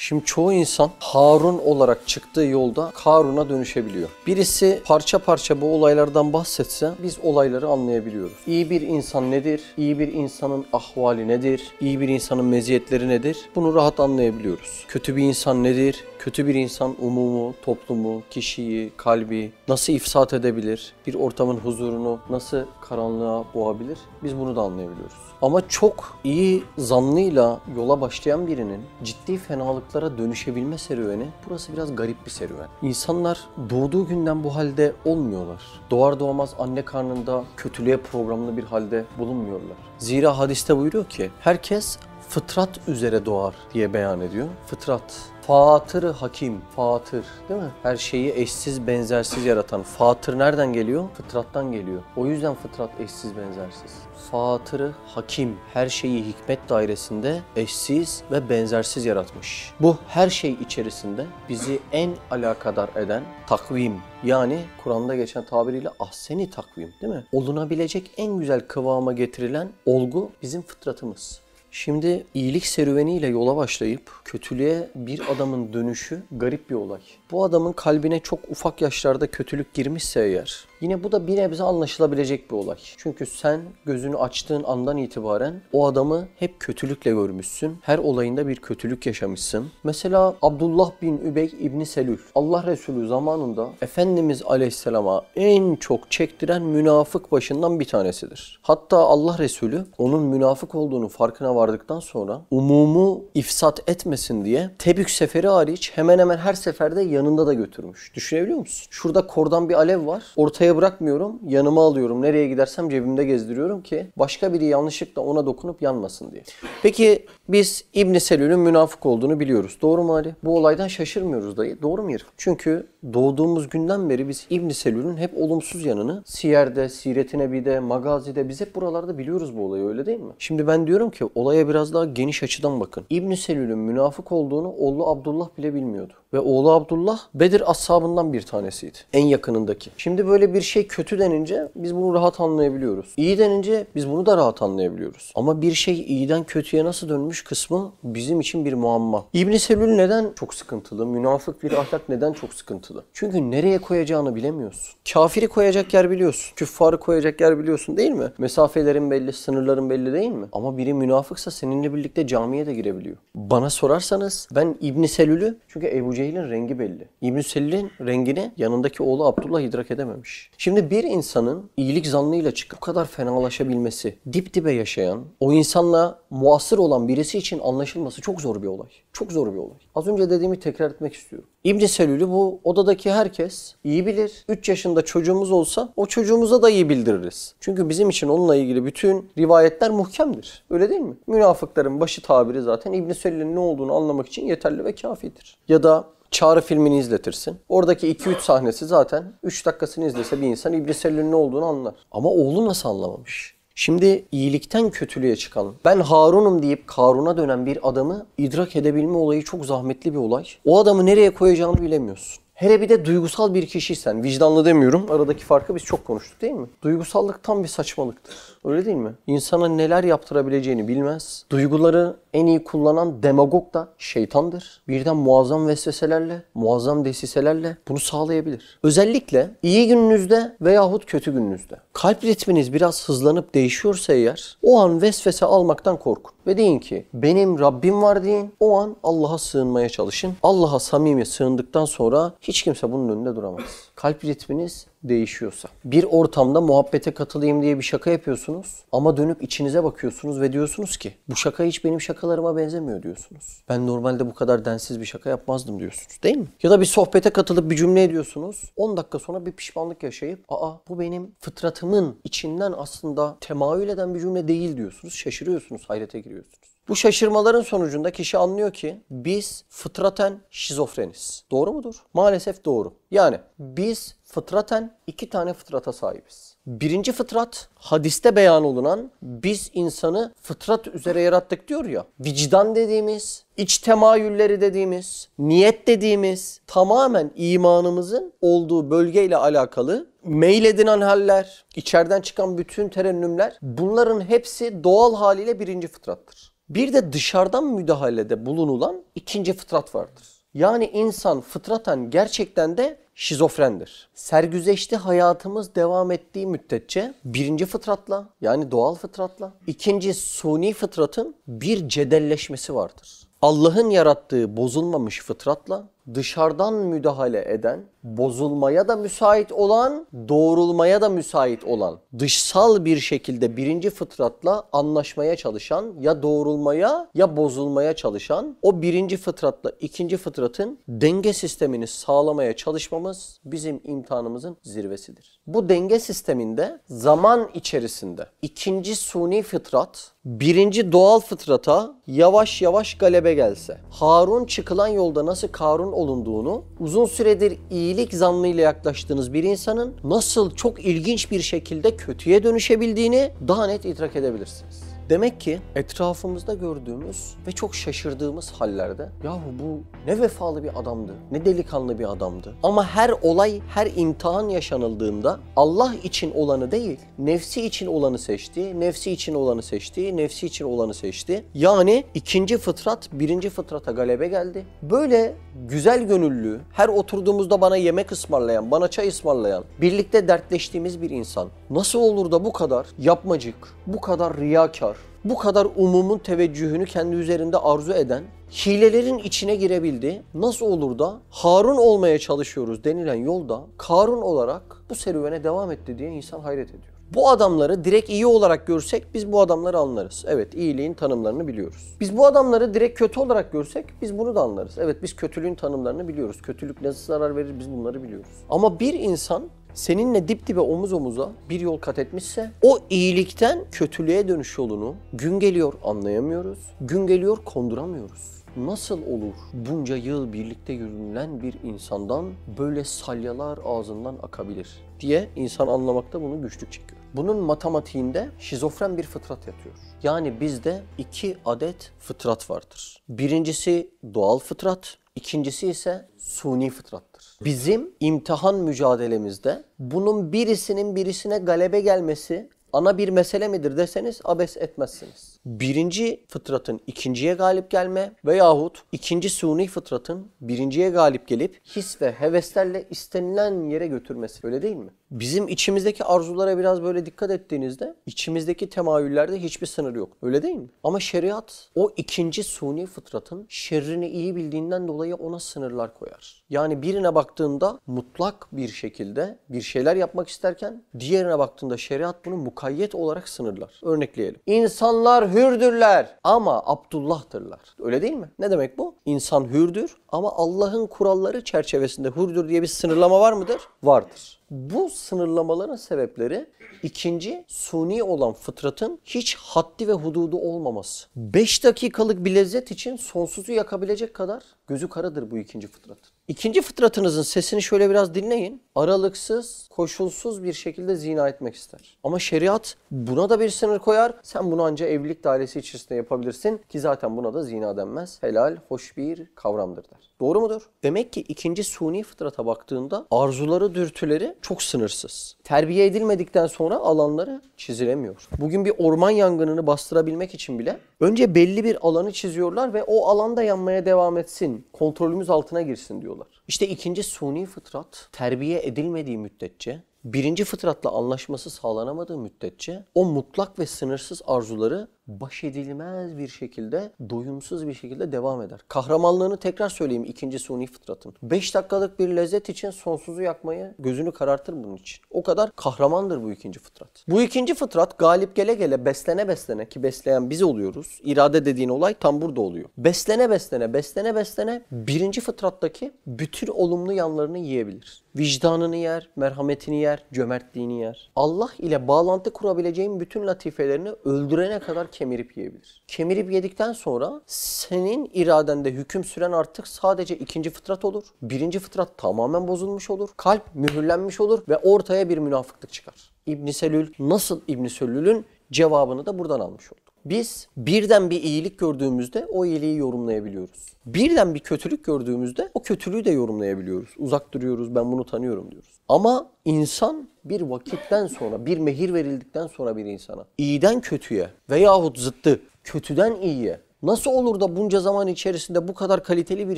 Şimdi çoğu insan Harun olarak çıktığı yolda Karun'a dönüşebiliyor. Birisi parça parça bu olaylardan bahsetse biz olayları anlayabiliyoruz. İyi bir insan nedir? İyi bir insanın ahvali nedir? İyi bir insanın meziyetleri nedir? Bunu rahat anlayabiliyoruz. Kötü bir insan nedir? Kötü bir insan umumu, toplumu, kişiyi, kalbi nasıl ifsat edebilir? Bir ortamın huzurunu nasıl karanlığa boğabilir? Biz bunu da anlayabiliyoruz. Ama çok iyi zanlıyla yola başlayan birinin ciddi fenalıklara dönüşebilme serüveni burası biraz garip bir serüven. İnsanlar doğduğu günden bu halde olmuyorlar. Doğar doğmaz anne karnında kötülüğe programlı bir halde bulunmuyorlar. Zira hadiste buyuruyor ki herkes fıtrat üzere doğar diye beyan ediyor. Fıtrat Fatır hakim, fatır değil mi? Her şeyi eşsiz benzersiz yaratan. Fatır nereden geliyor? Fıtrattan geliyor. O yüzden fıtrat eşsiz benzersiz fatırı hakim, her şeyi hikmet dairesinde eşsiz ve benzersiz yaratmış. Bu her şey içerisinde bizi en alakadar eden takvim yani Kur'an'da geçen tabiriyle ahseni takvim değil mi? Olunabilecek en güzel kıvama getirilen olgu bizim fıtratımız. Şimdi iyilik serüveniyle yola başlayıp kötülüğe bir adamın dönüşü garip bir olay bu adamın kalbine çok ufak yaşlarda kötülük girmişse eğer yine bu da bir nebze anlaşılabilecek bir olay. Çünkü sen gözünü açtığın andan itibaren o adamı hep kötülükle görmüşsün. Her olayında bir kötülük yaşamışsın. Mesela Abdullah bin Übey İbni Selül Allah Resulü zamanında Efendimiz Aleyhisselam'a en çok çektiren münafık başından bir tanesidir. Hatta Allah Resulü onun münafık olduğunu farkına vardıktan sonra umumu ifsat etmesin diye Tebük seferi hariç hemen hemen her seferde yanında da götürmüş. Düşünebiliyor musun? Şurada kordan bir alev var. Ortaya bırakmıyorum. Yanıma alıyorum. Nereye gidersem cebimde gezdiriyorum ki başka biri yanlışlıkla ona dokunup yanmasın diye. Peki biz İbn Selül'ün münafık olduğunu biliyoruz. Doğru mu Ali? Bu olaydan şaşırmıyoruz dayı. Doğru mu Yeri? Çünkü doğduğumuz günden beri biz İbn Selül'ün hep olumsuz yanını Siyer'de, siret bir de Magazi'de biz hep buralarda biliyoruz bu olayı öyle değil mi? Şimdi ben diyorum ki olaya biraz daha geniş açıdan bakın. İbn Selül'ün münafık olduğunu oğlu Abdullah bile bilmiyordu ve oğlu Abdullah Bedir ashabından bir tanesiydi. En yakınındaki. Şimdi böyle bir şey kötü denince biz bunu rahat anlayabiliyoruz. İyi denince biz bunu da rahat anlayabiliyoruz. Ama bir şey iyiden kötüye nasıl dönmüş kısmı bizim için bir muamma. İbn-i Selül neden çok sıkıntılı? Münafık bir ahlak neden çok sıkıntılı? Çünkü nereye koyacağını bilemiyorsun. Kafiri koyacak yer biliyorsun. Küffarı koyacak yer biliyorsun değil mi? Mesafelerin belli, sınırların belli değil mi? Ama biri münafıksa seninle birlikte camiye de girebiliyor. Bana sorarsanız ben İbn-i Selül'ü çünkü Ebu Cehil'in rengi belli. İbn Selin'in rengini yanındaki oğlu Abdullah idrak edememiş. Şimdi bir insanın iyilik zanlıyla çıkıp bu kadar fenalaşabilmesi, dip dibe yaşayan, o insanla muasır olan birisi için anlaşılması çok zor bir olay. Çok zor bir olay. Az önce dediğimi tekrar etmek istiyorum. İbn Selül'ü bu odadaki herkes iyi bilir. 3 yaşında çocuğumuz olsa o çocuğumuza da iyi bildiririz. Çünkü bizim için onunla ilgili bütün rivayetler muhkemdir. Öyle değil mi? Münafıkların başı tabiri zaten İbn Selül'ün ne olduğunu anlamak için yeterli ve kafidir. Ya da Çağrı filmini izletirsin. Oradaki 2-3 sahnesi zaten 3 dakikasını izlese bir insan İbn Selül'ün ne olduğunu anlar. Ama oğlu nasıl anlamamış? Şimdi iyilikten kötülüğe çıkalım. Ben Harun'um deyip Karun'a dönen bir adamı idrak edebilme olayı çok zahmetli bir olay. O adamı nereye koyacağını bilemiyorsun. Hele bir de duygusal bir kişiysen, vicdanlı demiyorum. Aradaki farkı biz çok konuştuk değil mi? Duygusallık tam bir saçmalıktır. Öyle değil mi? İnsana neler yaptırabileceğini bilmez. Duyguları en iyi kullanan demagog da şeytandır. Birden muazzam vesveselerle, muazzam desiselerle bunu sağlayabilir. Özellikle iyi gününüzde veyahut kötü gününüzde. Kalp ritminiz biraz hızlanıp değişiyorsa eğer o an vesvese almaktan korkun. Ve deyin ki benim Rabbim var deyin. O an Allah'a sığınmaya çalışın. Allah'a samimi sığındıktan sonra hiç kimse bunun önünde duramaz kalp ritminiz değişiyorsa. Bir ortamda muhabbete katılayım diye bir şaka yapıyorsunuz ama dönüp içinize bakıyorsunuz ve diyorsunuz ki bu şaka hiç benim şakalarıma benzemiyor diyorsunuz. Ben normalde bu kadar densiz bir şaka yapmazdım diyorsunuz değil mi? Ya da bir sohbete katılıp bir cümle ediyorsunuz 10 dakika sonra bir pişmanlık yaşayıp aa bu benim fıtratımın içinden aslında temayül eden bir cümle değil diyorsunuz. Şaşırıyorsunuz, hayrete giriyorsunuz. Bu şaşırmaların sonucunda kişi anlıyor ki biz fıtraten şizofreniz. Doğru mudur? Maalesef doğru. Yani biz fıtraten iki tane fıtrata sahibiz. Birinci fıtrat hadiste beyan olunan biz insanı fıtrat üzere yarattık diyor ya. Vicdan dediğimiz, iç temayülleri dediğimiz, niyet dediğimiz tamamen imanımızın olduğu bölgeyle alakalı meyledilen haller, içeriden çıkan bütün terennümler bunların hepsi doğal haliyle birinci fıtrattır. Bir de dışarıdan müdahalede bulunulan ikinci fıtrat vardır. Yani insan fıtraten gerçekten de şizofrendir. Sergüzeşti hayatımız devam ettiği müddetçe birinci fıtratla yani doğal fıtratla ikinci suni fıtratın bir cedelleşmesi vardır. Allah'ın yarattığı bozulmamış fıtratla dışarıdan müdahale eden, bozulmaya da müsait olan, doğrulmaya da müsait olan, dışsal bir şekilde birinci fıtratla anlaşmaya çalışan, ya doğrulmaya ya bozulmaya çalışan, o birinci fıtratla ikinci fıtratın denge sistemini sağlamaya çalışmamız bizim imtihanımızın zirvesidir. Bu denge sisteminde zaman içerisinde ikinci suni fıtrat birinci doğal fıtrata yavaş yavaş galebe gelse, Harun çıkılan yolda nasıl Karun olunduğunu, uzun süredir iyilik zannıyla yaklaştığınız bir insanın nasıl çok ilginç bir şekilde kötüye dönüşebildiğini daha net idrak edebilirsiniz. Demek ki etrafımızda gördüğümüz ve çok şaşırdığımız hallerde yahu bu ne vefalı bir adamdı, ne delikanlı bir adamdı. Ama her olay, her imtihan yaşanıldığında Allah için olanı değil, nefsi için olanı seçti, nefsi için olanı seçti, nefsi için olanı seçti. Yani ikinci fıtrat birinci fıtrata galebe geldi. Böyle güzel gönüllü, her oturduğumuzda bana yemek ısmarlayan, bana çay ısmarlayan, birlikte dertleştiğimiz bir insan nasıl olur da bu kadar yapmacık, bu kadar riyakar, bu kadar umumun teveccühünü kendi üzerinde arzu eden, hilelerin içine girebildi. Nasıl olur da Harun olmaya çalışıyoruz denilen yolda Karun olarak bu serüvene devam etti diye insan hayret ediyor. Bu adamları direkt iyi olarak görsek biz bu adamları anlarız. Evet iyiliğin tanımlarını biliyoruz. Biz bu adamları direkt kötü olarak görsek biz bunu da anlarız. Evet biz kötülüğün tanımlarını biliyoruz. Kötülük nasıl zarar verir biz bunları biliyoruz. Ama bir insan seninle dip dibe omuz omuza bir yol kat etmişse o iyilikten kötülüğe dönüş yolunu gün geliyor anlayamıyoruz, gün geliyor konduramıyoruz. Nasıl olur bunca yıl birlikte yürünülen bir insandan böyle salyalar ağzından akabilir diye insan anlamakta bunu güçlük çekiyor. Bunun matematiğinde şizofren bir fıtrat yatıyor. Yani bizde iki adet fıtrat vardır. Birincisi doğal fıtrat, ikincisi ise suni fıtrat. Bizim imtihan mücadelemizde bunun birisinin birisine galebe gelmesi ana bir mesele midir deseniz abes etmezsiniz. Birinci fıtratın ikinciye galip gelme veyahut ikinci suni fıtratın birinciye galip gelip his ve heveslerle istenilen yere götürmesi. Öyle değil mi? Bizim içimizdeki arzulara biraz böyle dikkat ettiğinizde içimizdeki temayüllerde hiçbir sınır yok. Öyle değil mi? Ama şeriat o ikinci suni fıtratın şerrini iyi bildiğinden dolayı ona sınırlar koyar. Yani birine baktığında mutlak bir şekilde bir şeyler yapmak isterken diğerine baktığında şeriat bunu mukayyet olarak sınırlar. Örnekleyelim. İnsanlar hürdürler ama Abdullah'tırlar. Öyle değil mi? Ne demek bu? İnsan hürdür ama Allah'ın kuralları çerçevesinde hürdür diye bir sınırlama var mıdır? Vardır. Bu sınırlamaların sebepleri ikinci suni olan fıtratın hiç haddi ve hududu olmaması. 5 dakikalık bir lezzet için sonsuzu yakabilecek kadar gözü karadır bu ikinci fıtratın. İkinci fıtratınızın sesini şöyle biraz dinleyin. Aralıksız, koşulsuz bir şekilde zina etmek ister. Ama şeriat buna da bir sınır koyar. Sen bunu ancak evlilik dairesi içerisinde yapabilirsin ki zaten buna da zina denmez. Helal, hoş bir kavramdır der. Doğru mudur? Demek ki ikinci suni fıtrata baktığında arzuları, dürtüleri çok sınırsız. Terbiye edilmedikten sonra alanları çizilemiyor. Bugün bir orman yangınını bastırabilmek için bile önce belli bir alanı çiziyorlar ve o alanda yanmaya devam etsin, kontrolümüz altına girsin diyorlar. İşte ikinci suni fıtrat terbiye edilmediği müddetçe birinci fıtratla anlaşması sağlanamadığı müddetçe o mutlak ve sınırsız arzuları baş edilmez bir şekilde, doyumsuz bir şekilde devam eder. Kahramanlığını tekrar söyleyeyim ikinci suni fıtratın. 5 dakikalık bir lezzet için sonsuzu yakmayı gözünü karartır bunun için. O kadar kahramandır bu ikinci fıtrat. Bu ikinci fıtrat galip gele gele beslene beslene ki besleyen biz oluyoruz. İrade dediğin olay tam burada oluyor. Beslene beslene beslene beslene birinci fıtrattaki bütün olumlu yanlarını yiyebilir. Vicdanını yer, merhametini yer, cömertliğini yer. Allah ile bağlantı kurabileceğin bütün latifelerini öldürene kadar kemirip yiyebilir. Kemirip yedikten sonra senin iradende hüküm süren artık sadece ikinci fıtrat olur. Birinci fıtrat tamamen bozulmuş olur. Kalp mühürlenmiş olur ve ortaya bir münafıklık çıkar. İbn Selül nasıl İbn Selül'ün cevabını da buradan almış olduk. Biz birden bir iyilik gördüğümüzde o iyiliği yorumlayabiliyoruz. Birden bir kötülük gördüğümüzde o kötülüğü de yorumlayabiliyoruz. Uzak duruyoruz ben bunu tanıyorum diyoruz. Ama insan bir vakitten sonra, bir mehir verildikten sonra bir insana iyiden kötüye veyahut zıttı kötüden iyiye Nasıl olur da bunca zaman içerisinde bu kadar kaliteli bir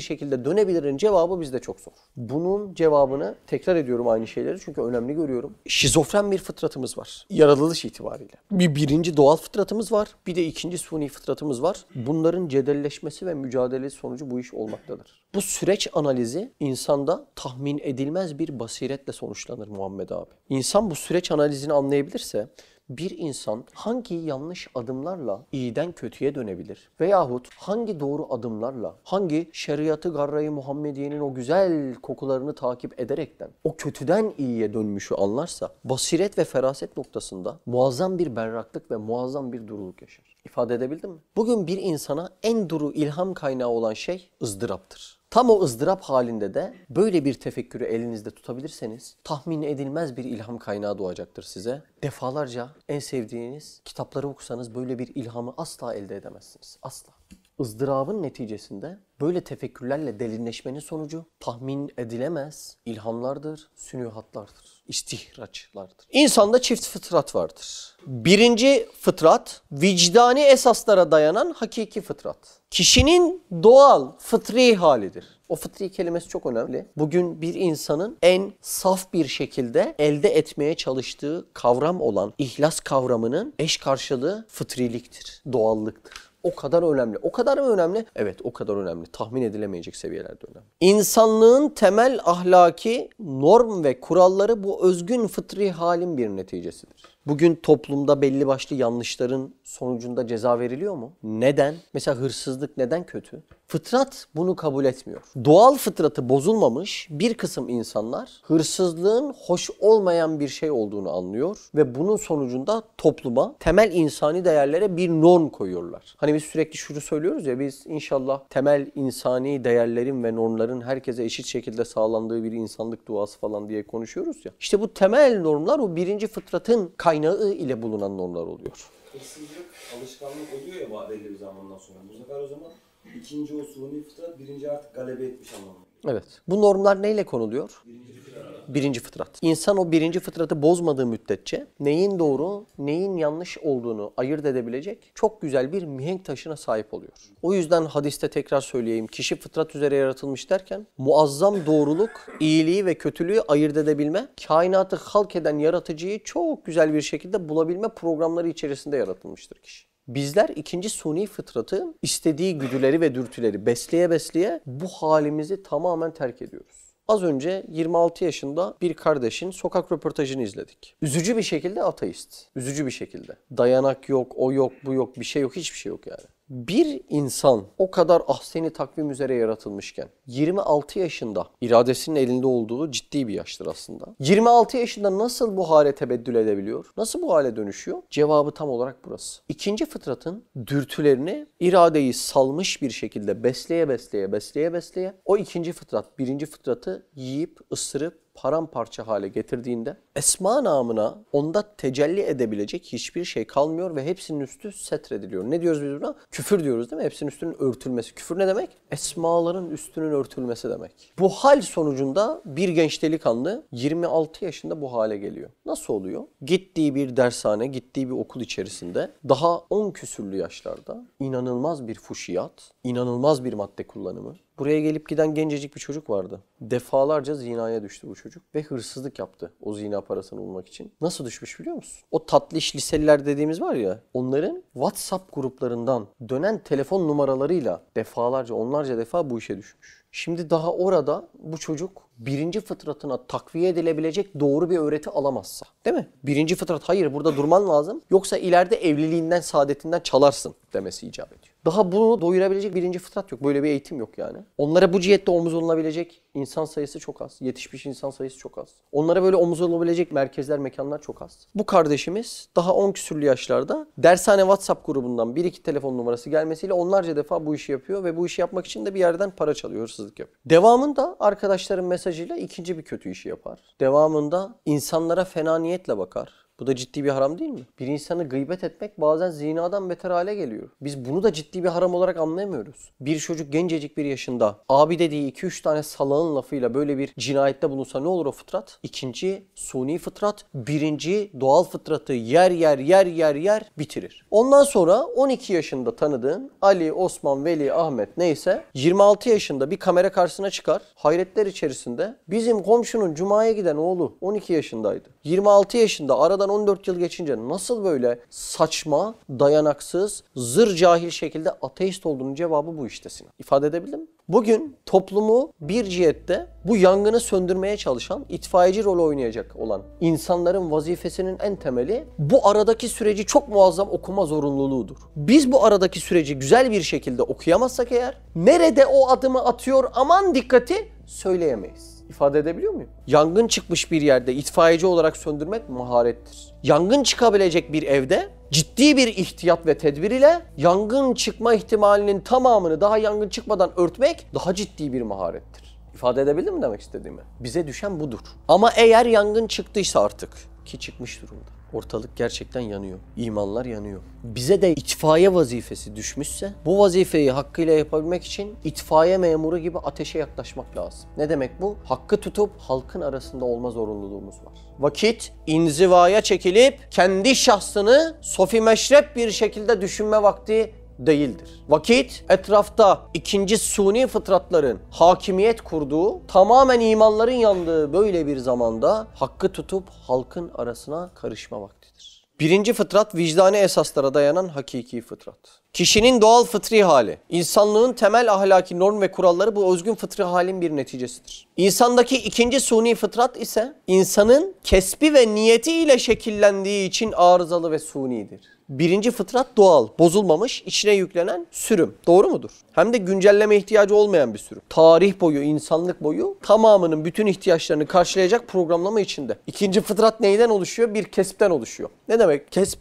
şekilde dönebilirin cevabı bizde çok zor. Bunun cevabını tekrar ediyorum aynı şeyleri çünkü önemli görüyorum. Şizofren bir fıtratımız var yaratılış itibariyle. Bir birinci doğal fıtratımız var bir de ikinci suni fıtratımız var. Bunların cedelleşmesi ve mücadelesi sonucu bu iş olmaktadır. Bu süreç analizi insanda tahmin edilmez bir basiretle sonuçlanır Muhammed abi. İnsan bu süreç analizini anlayabilirse bir insan hangi yanlış adımlarla iyiden kötüye dönebilir? Veyahut hangi doğru adımlarla, hangi şeriatı garrayı Muhammediye'nin o güzel kokularını takip ederekten o kötüden iyiye dönmüşü anlarsa basiret ve feraset noktasında muazzam bir berraklık ve muazzam bir duruluk yaşar. İfade edebildim mi? Bugün bir insana en duru ilham kaynağı olan şey ızdıraptır. Tam o ızdırap halinde de böyle bir tefekkürü elinizde tutabilirseniz tahmin edilmez bir ilham kaynağı doğacaktır size. Defalarca en sevdiğiniz kitapları okusanız böyle bir ilhamı asla elde edemezsiniz. Asla ızdırabın neticesinde böyle tefekkürlerle delinleşmenin sonucu tahmin edilemez ilhamlardır, sünühatlardır, istihraçlardır. İnsanda çift fıtrat vardır. Birinci fıtrat vicdani esaslara dayanan hakiki fıtrat. Kişinin doğal fıtri halidir. O fıtri kelimesi çok önemli. Bugün bir insanın en saf bir şekilde elde etmeye çalıştığı kavram olan ihlas kavramının eş karşılığı fıtriliktir, doğallıktır. O kadar önemli. O kadar mı önemli? Evet o kadar önemli. Tahmin edilemeyecek seviyelerde önemli. İnsanlığın temel ahlaki norm ve kuralları bu özgün fıtri halin bir neticesidir. Bugün toplumda belli başlı yanlışların sonucunda ceza veriliyor mu? Neden? Mesela hırsızlık neden kötü? Fıtrat bunu kabul etmiyor. Doğal fıtratı bozulmamış bir kısım insanlar hırsızlığın hoş olmayan bir şey olduğunu anlıyor ve bunun sonucunda topluma temel insani değerlere bir norm koyuyorlar. Hani biz sürekli şunu söylüyoruz ya biz inşallah temel insani değerlerin ve normların herkese eşit şekilde sağlandığı bir insanlık duası falan diye konuşuyoruz ya. İşte bu temel normlar o birinci fıtratın kaynağı ile bulunan normlar oluyor. Hırsızlık alışkanlık oluyor ya belli bir zamandan sonra. Bu sefer o zaman ikinci o suni fıtrat birinci artık galebe etmiş anlamına. Evet. Bu normlar neyle konuluyor? Birinci fıtrat birinci fıtrat. İnsan o birinci fıtratı bozmadığı müddetçe neyin doğru, neyin yanlış olduğunu ayırt edebilecek çok güzel bir mihenk taşına sahip oluyor. O yüzden hadiste tekrar söyleyeyim. Kişi fıtrat üzere yaratılmış derken muazzam doğruluk, iyiliği ve kötülüğü ayırt edebilme, kainatı halk eden yaratıcıyı çok güzel bir şekilde bulabilme programları içerisinde yaratılmıştır kişi. Bizler ikinci suni fıtratı istediği güdüleri ve dürtüleri besleye besleye bu halimizi tamamen terk ediyoruz. Az önce 26 yaşında bir kardeşin sokak röportajını izledik. Üzücü bir şekilde ateist. Üzücü bir şekilde. Dayanak yok, o yok, bu yok, bir şey yok, hiçbir şey yok yani bir insan o kadar ahseni takvim üzere yaratılmışken 26 yaşında iradesinin elinde olduğu ciddi bir yaştır aslında. 26 yaşında nasıl bu hale tebeddül edebiliyor? Nasıl bu hale dönüşüyor? Cevabı tam olarak burası. İkinci fıtratın dürtülerini iradeyi salmış bir şekilde besleye besleye besleye besleye o ikinci fıtrat birinci fıtratı yiyip ısırıp paramparça hale getirdiğinde esma namına onda tecelli edebilecek hiçbir şey kalmıyor ve hepsinin üstü setrediliyor. Ne diyoruz biz buna? Küfür diyoruz değil mi? Hepsinin üstünün örtülmesi. Küfür ne demek? Esmaların üstünün örtülmesi demek. Bu hal sonucunda bir genç delikanlı 26 yaşında bu hale geliyor. Nasıl oluyor? Gittiği bir dershane, gittiği bir okul içerisinde daha 10 küsürlü yaşlarda inanılmaz bir fuşiyat, inanılmaz bir madde kullanımı, Buraya gelip giden gencecik bir çocuk vardı. Defalarca zinaya düştü bu çocuk ve hırsızlık yaptı o zina parasını bulmak için. Nasıl düşmüş biliyor musun? O tatlış liseliler dediğimiz var ya onların WhatsApp gruplarından dönen telefon numaralarıyla defalarca onlarca defa bu işe düşmüş. Şimdi daha orada bu çocuk birinci fıtratına takviye edilebilecek doğru bir öğreti alamazsa. Değil mi? Birinci fıtrat hayır burada durman lazım. Yoksa ileride evliliğinden, saadetinden çalarsın demesi icap ediyor. Daha bunu doyurabilecek birinci fıtrat yok. Böyle bir eğitim yok yani. Onlara bu cihette omuz olunabilecek insan sayısı çok az. Yetişmiş insan sayısı çok az. Onlara böyle omuz olabilecek merkezler, mekanlar çok az. Bu kardeşimiz daha 10 küsürlü yaşlarda dershane WhatsApp grubundan bir iki telefon numarası gelmesiyle onlarca defa bu işi yapıyor ve bu işi yapmak için de bir yerden para çalıyor, hırsızlık yapıyor. Devamında arkadaşların mesajı avantajıyla ikinci bir kötü işi yapar. Devamında insanlara fena niyetle bakar. Bu da ciddi bir haram değil mi? Bir insanı gıybet etmek bazen zinadan beter hale geliyor. Biz bunu da ciddi bir haram olarak anlayamıyoruz. Bir çocuk gencecik bir yaşında abi dediği 2-3 tane salağın lafıyla böyle bir cinayette bulunsa ne olur o fıtrat? İkinci suni fıtrat, birinci doğal fıtratı yer yer yer yer yer bitirir. Ondan sonra 12 yaşında tanıdığın Ali, Osman, Veli, Ahmet neyse 26 yaşında bir kamera karşısına çıkar. Hayretler içerisinde bizim komşunun cumaya giden oğlu 12 yaşındaydı. 26 yaşında aradan 14 yıl geçince nasıl böyle saçma, dayanaksız, zır cahil şekilde ateist olduğunun cevabı bu işte Sinan. İfade edebildim mi? Bugün toplumu bir cihette bu yangını söndürmeye çalışan, itfaiyeci rol oynayacak olan insanların vazifesinin en temeli bu aradaki süreci çok muazzam okuma zorunluluğudur. Biz bu aradaki süreci güzel bir şekilde okuyamazsak eğer nerede o adımı atıyor aman dikkati söyleyemeyiz ifade edebiliyor muyum? Yangın çıkmış bir yerde itfaiyeci olarak söndürmek maharettir. Yangın çıkabilecek bir evde ciddi bir ihtiyat ve tedbir ile yangın çıkma ihtimalinin tamamını daha yangın çıkmadan örtmek daha ciddi bir maharettir. İfade edebildim mi demek istediğimi? Bize düşen budur. Ama eğer yangın çıktıysa artık ki çıkmış durumda ortalık gerçekten yanıyor. İmanlar yanıyor. Bize de itfaiye vazifesi düşmüşse bu vazifeyi hakkıyla yapabilmek için itfaiye memuru gibi ateşe yaklaşmak lazım. Ne demek bu? Hakkı tutup halkın arasında olma zorunluluğumuz var. Vakit inzivaya çekilip kendi şahsını sofi meşrep bir şekilde düşünme vakti değildir. Vakit etrafta ikinci suni fıtratların hakimiyet kurduğu, tamamen imanların yandığı böyle bir zamanda hakkı tutup halkın arasına karışma vaktidir. Birinci fıtrat vicdani esaslara dayanan hakiki fıtrat. Kişinin doğal fıtri hali, insanlığın temel ahlaki norm ve kuralları bu özgün fıtri halin bir neticesidir. İnsandaki ikinci suni fıtrat ise insanın kesbi ve niyeti ile şekillendiği için arızalı ve sunidir birinci fıtrat doğal, bozulmamış, içine yüklenen sürüm. Doğru mudur? Hem de güncelleme ihtiyacı olmayan bir sürüm. Tarih boyu, insanlık boyu tamamının bütün ihtiyaçlarını karşılayacak programlama içinde. İkinci fıtrat neyden oluşuyor? Bir kesipten oluşuyor. Ne demek? Kesip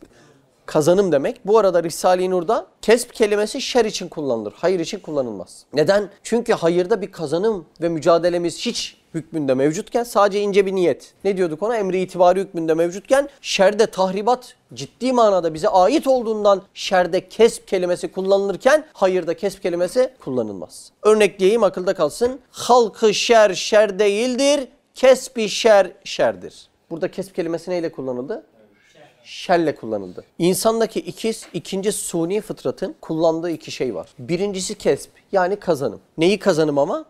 kazanım demek. Bu arada Risale-i Nur'da kesp kelimesi şer için kullanılır. Hayır için kullanılmaz. Neden? Çünkü hayırda bir kazanım ve mücadelemiz hiç hükmünde mevcutken sadece ince bir niyet. Ne diyorduk ona? Emri itibari hükmünde mevcutken şerde tahribat ciddi manada bize ait olduğundan şerde kesp kelimesi kullanılırken hayırda kesp kelimesi kullanılmaz. Örnekleyeyim akılda kalsın. Halkı şer şer değildir. Kesbi şer şerdir. Burada kesp kelimesi neyle kullanıldı? şerle kullanıldı. İnsandaki ikiz, ikinci suni fıtratın kullandığı iki şey var. Birincisi kesp yani kazanım. Neyi kazanım ama?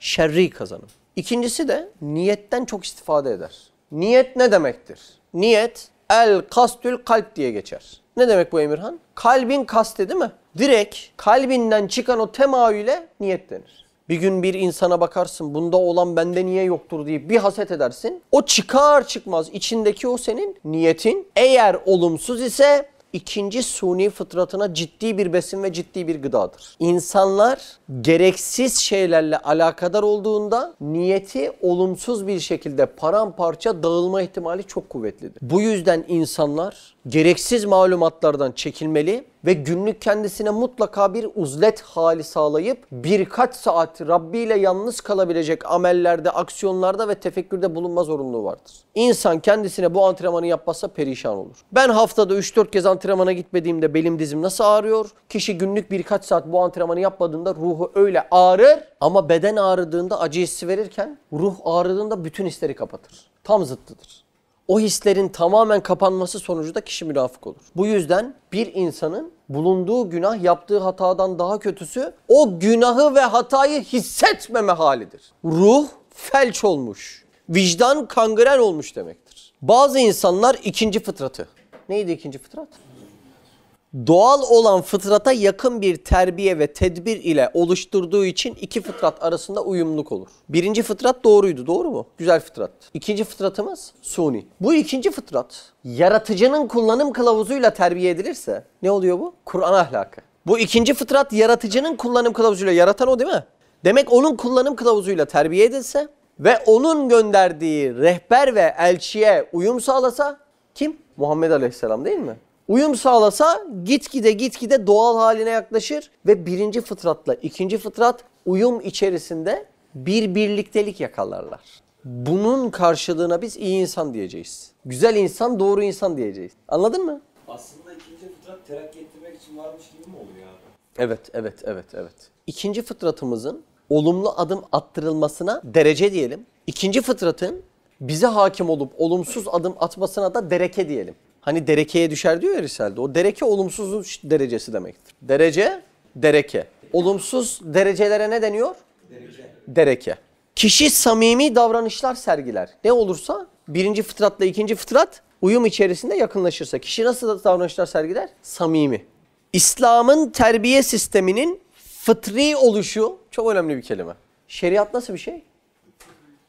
Şerri kazanım. İkincisi de niyetten çok istifade eder. Niyet ne demektir? Niyet el kastül kalp diye geçer. Ne demek bu Emirhan? Kalbin kastı değil mi? Direkt kalbinden çıkan o temayüle niyet denir. Bir gün bir insana bakarsın bunda olan bende niye yoktur diye bir haset edersin. O çıkar çıkmaz içindeki o senin niyetin eğer olumsuz ise ikinci suni fıtratına ciddi bir besin ve ciddi bir gıdadır. İnsanlar gereksiz şeylerle alakadar olduğunda niyeti olumsuz bir şekilde paramparça dağılma ihtimali çok kuvvetlidir. Bu yüzden insanlar gereksiz malumatlardan çekilmeli ve günlük kendisine mutlaka bir uzlet hali sağlayıp birkaç saat Rabbi ile yalnız kalabilecek amellerde, aksiyonlarda ve tefekkürde bulunma zorunluluğu vardır. İnsan kendisine bu antrenmanı yapmazsa perişan olur. Ben haftada 3-4 kez antrenmana gitmediğimde belim dizim nasıl ağrıyor? Kişi günlük birkaç saat bu antrenmanı yapmadığında ruhu öyle ağrır ama beden ağrıdığında acı hissi verirken ruh ağrıdığında bütün hisleri kapatır. Tam zıttıdır o hislerin tamamen kapanması sonucu da kişi münafık olur. Bu yüzden bir insanın bulunduğu günah yaptığı hatadan daha kötüsü o günahı ve hatayı hissetmeme halidir. Ruh felç olmuş, vicdan kangren olmuş demektir. Bazı insanlar ikinci fıtratı. Neydi ikinci fıtrat? doğal olan fıtrata yakın bir terbiye ve tedbir ile oluşturduğu için iki fıtrat arasında uyumluk olur. Birinci fıtrat doğruydu doğru mu? Güzel fıtrat. İkinci fıtratımız suni. Bu ikinci fıtrat yaratıcının kullanım kılavuzuyla terbiye edilirse ne oluyor bu? Kur'an ahlakı. Bu ikinci fıtrat yaratıcının kullanım kılavuzuyla yaratan o değil mi? Demek onun kullanım kılavuzuyla terbiye edilse ve onun gönderdiği rehber ve elçiye uyum sağlasa kim? Muhammed Aleyhisselam değil mi? uyum sağlasa gitgide gitgide doğal haline yaklaşır ve birinci fıtratla ikinci fıtrat uyum içerisinde bir birliktelik yakalarlar. Bunun karşılığına biz iyi insan diyeceğiz. Güzel insan, doğru insan diyeceğiz. Anladın mı? Aslında ikinci fıtrat terakki ettirmek için varmış gibi mi oluyor abi? Evet, evet, evet, evet. İkinci fıtratımızın olumlu adım attırılmasına derece diyelim. İkinci fıtratın bize hakim olup olumsuz adım atmasına da dereke diyelim hani derekeye düşer diyor ya Risel'de. O dereke olumsuzun derecesi demektir. Derece, dereke. Olumsuz derecelere ne deniyor? Derece. Dereke. Kişi samimi davranışlar sergiler. Ne olursa birinci fıtratla ikinci fıtrat uyum içerisinde yakınlaşırsa. Kişi nasıl davranışlar sergiler? Samimi. İslam'ın terbiye sisteminin fıtri oluşu çok önemli bir kelime. Şeriat nasıl bir şey?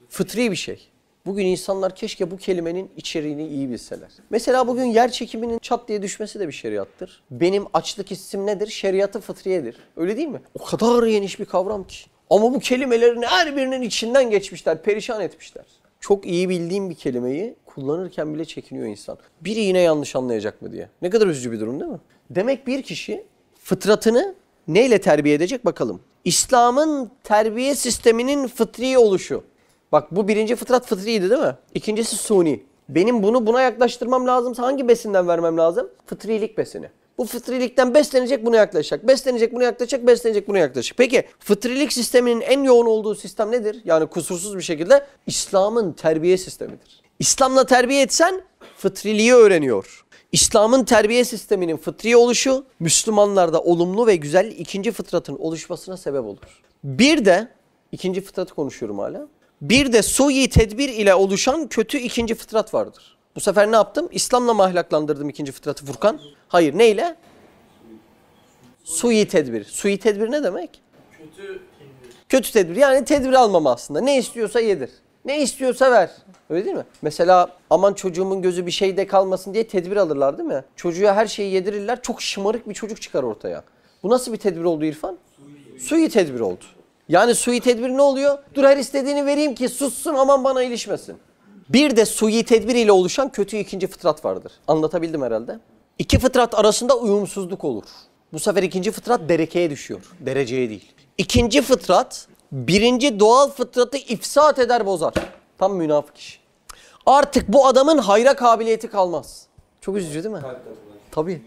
Fıtri bir şey. Bugün insanlar keşke bu kelimenin içeriğini iyi bilseler. Mesela bugün yer çekiminin çat diye düşmesi de bir şeriattır. Benim açlık hissim nedir? Şeriatı fıtriyedir. Öyle değil mi? O kadar geniş bir kavram ki. Ama bu kelimelerin her birinin içinden geçmişler, perişan etmişler. Çok iyi bildiğim bir kelimeyi kullanırken bile çekiniyor insan. Biri yine yanlış anlayacak mı diye. Ne kadar üzücü bir durum değil mi? Demek bir kişi fıtratını neyle terbiye edecek bakalım. İslam'ın terbiye sisteminin fıtri oluşu. Bak bu birinci fıtrat fıtriydi değil mi? İkincisi suni. Benim bunu buna yaklaştırmam lazım. hangi besinden vermem lazım? Fıtrilik besini. Bu fıtrilikten beslenecek buna yaklaşacak. Beslenecek buna yaklaşacak, beslenecek buna yaklaşacak. Peki fıtrilik sisteminin en yoğun olduğu sistem nedir? Yani kusursuz bir şekilde İslam'ın terbiye sistemidir. İslam'la terbiye etsen fıtriliği öğreniyor. İslam'ın terbiye sisteminin fıtri oluşu Müslümanlarda olumlu ve güzel ikinci fıtratın oluşmasına sebep olur. Bir de ikinci fıtratı konuşuyorum hala. Bir de soyi tedbir ile oluşan kötü ikinci fıtrat vardır. Bu sefer ne yaptım? İslam'la mı ahlaklandırdım ikinci fıtratı Furkan? Hayır neyle? Sui tedbir. Sui tedbir ne demek? Kötü tedbir. yani tedbir almama aslında. Ne istiyorsa yedir. Ne istiyorsa ver. Öyle değil mi? Mesela aman çocuğumun gözü bir şeyde kalmasın diye tedbir alırlar değil mi? Çocuğa her şeyi yedirirler. Çok şımarık bir çocuk çıkar ortaya. Bu nasıl bir tedbir oldu İrfan? Sui, tedbir oldu. Yani sui tedbir ne oluyor? Dur her istediğini vereyim ki sussun aman bana ilişmesin. Bir de sui tedbir ile oluşan kötü ikinci fıtrat vardır. Anlatabildim herhalde. İki fıtrat arasında uyumsuzluk olur. Bu sefer ikinci fıtrat derekeye düşüyor. Dereceye değil. İkinci fıtrat birinci doğal fıtratı ifsat eder bozar. Tam münafık iş. Artık bu adamın hayra kabiliyeti kalmaz. Çok üzücü değil mi? Tabii.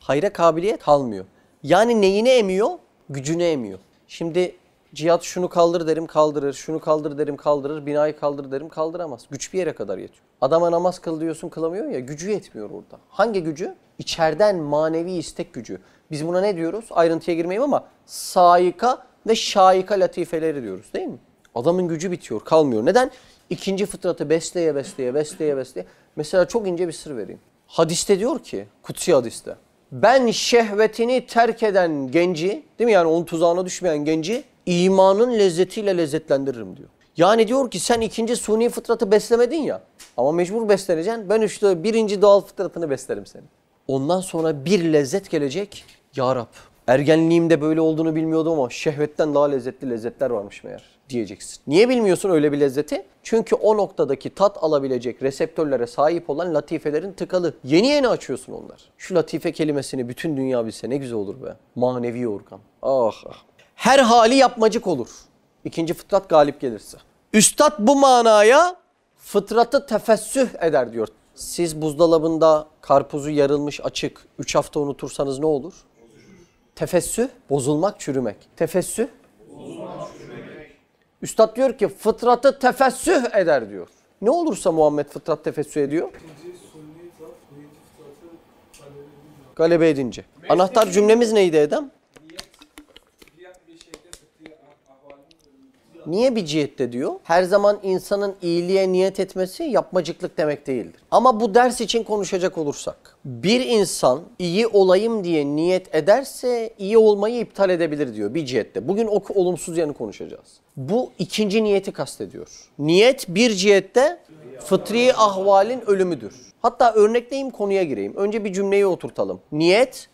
Hayra kabiliyet kalmıyor. Yani neyini emiyor? Gücünü emiyor. Şimdi Cihat şunu kaldır derim kaldırır, şunu kaldır derim kaldırır, binayı kaldır derim kaldıramaz. Güç bir yere kadar yetiyor. Adama namaz kıl diyorsun kılamıyor ya gücü yetmiyor orada. Hangi gücü? İçeriden manevi istek gücü. Biz buna ne diyoruz? Ayrıntıya girmeyeyim ama saika ve şaika latifeleri diyoruz değil mi? Adamın gücü bitiyor, kalmıyor. Neden? İkinci fıtratı besleye besleye besleye besleye. Mesela çok ince bir sır vereyim. Hadiste diyor ki, kutsi hadiste. Ben şehvetini terk eden genci, değil mi yani onun tuzağına düşmeyen genci imanın lezzetiyle lezzetlendiririm diyor. Yani diyor ki sen ikinci suni fıtratı beslemedin ya ama mecbur besleneceksin. Ben işte birinci doğal fıtratını beslerim seni. Ondan sonra bir lezzet gelecek. Ya Rab ergenliğimde böyle olduğunu bilmiyordum ama şehvetten daha lezzetli lezzetler varmış meğer diyeceksin. Niye bilmiyorsun öyle bir lezzeti? Çünkü o noktadaki tat alabilecek reseptörlere sahip olan latifelerin tıkalı. Yeni yeni açıyorsun onlar. Şu latife kelimesini bütün dünya bilse ne güzel olur be. Manevi organ. Ah ah her hali yapmacık olur. İkinci fıtrat galip gelirse. Üstad bu manaya fıtratı tefessüh eder diyor. Siz buzdolabında karpuzu yarılmış açık 3 hafta unutursanız ne olur? Tefessüh, bozulmak, çürümek. Tefessüh, Üstad diyor ki fıtratı tefessüh eder diyor. Ne olursa Muhammed fıtrat tefessüh ediyor? Galebe edince. Anahtar cümlemiz neydi Edem? niye bir cihette diyor? Her zaman insanın iyiliğe niyet etmesi yapmacıklık demek değildir. Ama bu ders için konuşacak olursak. Bir insan iyi olayım diye niyet ederse iyi olmayı iptal edebilir diyor bir cihette. Bugün o olumsuz yanı konuşacağız. Bu ikinci niyeti kastediyor. Niyet bir cihette fıtri ahvalin ölümüdür. Hatta örnekleyeyim konuya gireyim. Önce bir cümleyi oturtalım. Niyet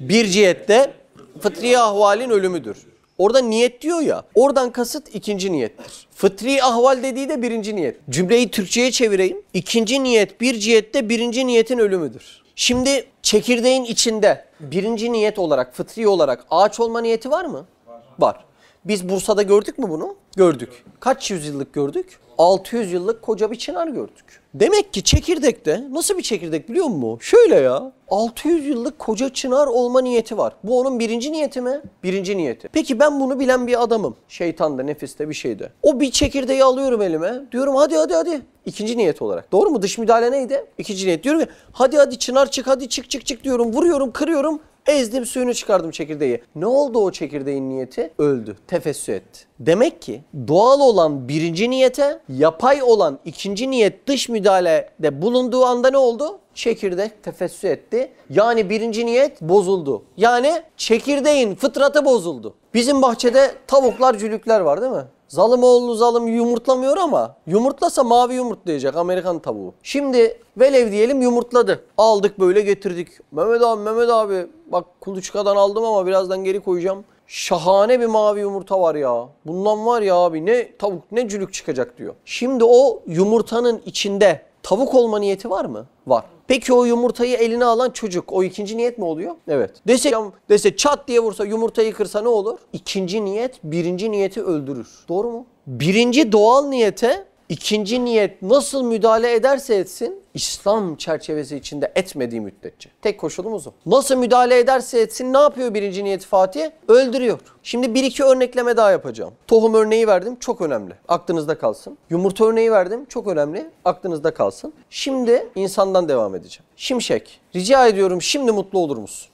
bir cihette fıtri ahvalin ölümüdür. Orada niyet diyor ya. Oradan kasıt ikinci niyettir. Fıtri ahval dediği de birinci niyet. Cümleyi Türkçe'ye çevireyim. İkinci niyet bir cihette birinci niyetin ölümüdür. Şimdi çekirdeğin içinde birinci niyet olarak, fıtri olarak ağaç olma niyeti var mı? Var. var. Biz Bursa'da gördük mü bunu? Gördük. Kaç yüzyıllık gördük? 600 yıllık koca bir çınar gördük. Demek ki çekirdekte nasıl bir çekirdek biliyor musun? Şöyle ya 600 yıllık koca çınar olma niyeti var. Bu onun birinci niyeti mi? Birinci niyeti. Peki ben bunu bilen bir adamım. Şeytanda, nefiste bir şeyde. O bir çekirdeği alıyorum elime. Diyorum hadi hadi hadi. İkinci niyet olarak. Doğru mu? Dış müdahale neydi? İkinci niyet. Diyorum ki hadi hadi çınar çık hadi çık çık çık diyorum. Vuruyorum kırıyorum. Ezdim suyunu çıkardım çekirdeği. Ne oldu o çekirdeğin niyeti? Öldü. Tefessü etti. Demek ki doğal olan birinci niyete, yapay olan ikinci niyet dış müdahalede bulunduğu anda ne oldu? Çekirdek tefessü etti. Yani birinci niyet bozuldu. Yani çekirdeğin fıtratı bozuldu. Bizim bahçede tavuklar, cülükler var değil mi? Zalim Zalimoğlu zalim yumurtlamıyor ama yumurtlasa mavi yumurtlayacak Amerikan tavuğu. Şimdi velev diyelim yumurtladı. Aldık böyle getirdik. Mehmet abi Mehmet abi bak kuluçkadan aldım ama birazdan geri koyacağım. Şahane bir mavi yumurta var ya. Bundan var ya abi ne tavuk ne cülük çıkacak diyor. Şimdi o yumurtanın içinde tavuk olma niyeti var mı? Var. Peki o yumurtayı eline alan çocuk o ikinci niyet mi oluyor? Evet. Dese, dese çat diye vursa yumurtayı kırsa ne olur? İkinci niyet birinci niyeti öldürür. Doğru mu? Birinci doğal niyete İkinci niyet nasıl müdahale ederse etsin İslam çerçevesi içinde etmediği müddetçe. Tek koşulumuz o. Nasıl müdahale ederse etsin ne yapıyor birinci niyeti Fatih? Öldürüyor. Şimdi bir iki örnekleme daha yapacağım. Tohum örneği verdim çok önemli. Aklınızda kalsın. Yumurta örneği verdim çok önemli. Aklınızda kalsın. Şimdi insandan devam edeceğim. Şimşek rica ediyorum şimdi mutlu olur musun?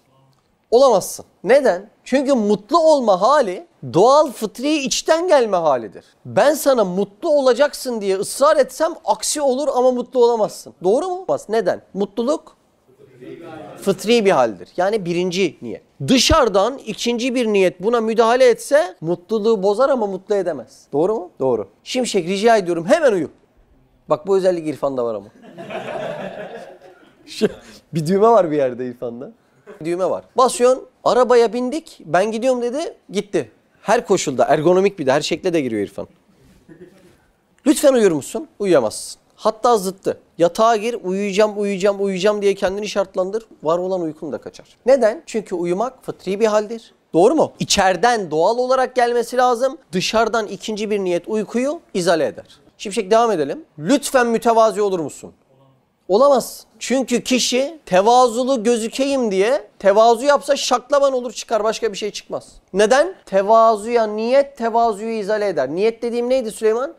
olamazsın. Neden? Çünkü mutlu olma hali doğal fıtri içten gelme halidir. Ben sana mutlu olacaksın diye ısrar etsem aksi olur ama mutlu olamazsın. Doğru mu? Neden? Mutluluk fıtri bir haldir. Yani birinci niyet. Dışarıdan ikinci bir niyet buna müdahale etse mutluluğu bozar ama mutlu edemez. Doğru mu? Doğru. Şimşek rica ediyorum hemen uyu. Bak bu özellik İrfan'da var ama. bir düğme var bir yerde İrfan'da düğme var. Basıyorsun arabaya bindik ben gidiyorum dedi gitti. Her koşulda ergonomik bir de her şekle de giriyor İrfan. Lütfen uyur musun? Uyuyamazsın. Hatta zıttı. Yatağa gir, uyuyacağım, uyuyacağım, uyuyacağım diye kendini şartlandır. Var olan uykun da kaçar. Neden? Çünkü uyumak fıtri bir haldir. Doğru mu? İçeriden doğal olarak gelmesi lazım. Dışarıdan ikinci bir niyet uykuyu izale eder. Şimşek devam edelim. Lütfen mütevazi olur musun? Olamaz. Çünkü kişi tevazulu gözükeyim diye tevazu yapsa şaklaman olur çıkar başka bir şey çıkmaz. Neden? Tevazuya niyet tevazuyu izale eder. Niyet dediğim neydi Süleyman?